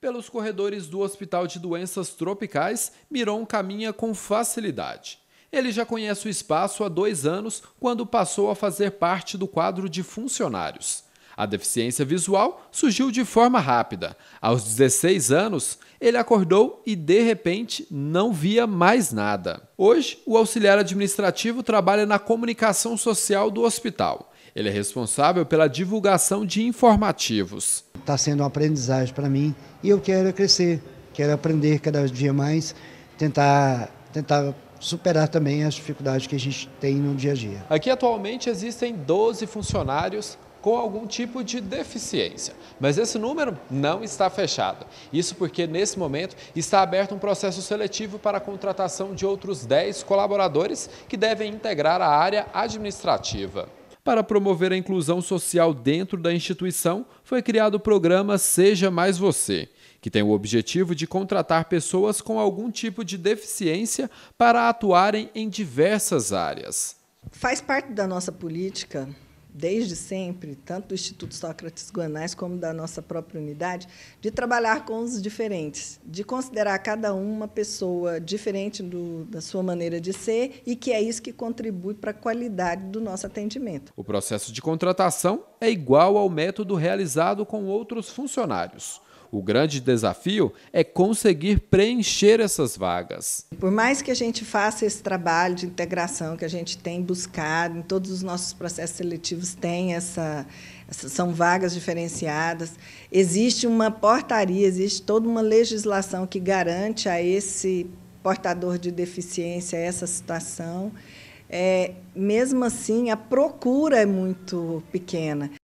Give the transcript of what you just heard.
Pelos corredores do Hospital de Doenças Tropicais, Miron caminha com facilidade. Ele já conhece o espaço há dois anos, quando passou a fazer parte do quadro de funcionários. A deficiência visual surgiu de forma rápida. Aos 16 anos, ele acordou e de repente não via mais nada. Hoje, o auxiliar administrativo trabalha na comunicação social do hospital. Ele é responsável pela divulgação de informativos está sendo uma aprendizagem para mim e eu quero crescer, quero aprender cada dia mais, tentar, tentar superar também as dificuldades que a gente tem no dia a dia. Aqui atualmente existem 12 funcionários com algum tipo de deficiência, mas esse número não está fechado. Isso porque nesse momento está aberto um processo seletivo para a contratação de outros 10 colaboradores que devem integrar a área administrativa. Para promover a inclusão social dentro da instituição, foi criado o programa Seja Mais Você, que tem o objetivo de contratar pessoas com algum tipo de deficiência para atuarem em diversas áreas. Faz parte da nossa política desde sempre, tanto do Instituto Sócrates Guanais como da nossa própria unidade, de trabalhar com os diferentes, de considerar cada um uma pessoa diferente do, da sua maneira de ser e que é isso que contribui para a qualidade do nosso atendimento. O processo de contratação é igual ao método realizado com outros funcionários. O grande desafio é conseguir preencher essas vagas. Por mais que a gente faça esse trabalho de integração que a gente tem buscado, em todos os nossos processos seletivos tem essa, essa são vagas diferenciadas. Existe uma portaria, existe toda uma legislação que garante a esse portador de deficiência essa situação. É, mesmo assim, a procura é muito pequena.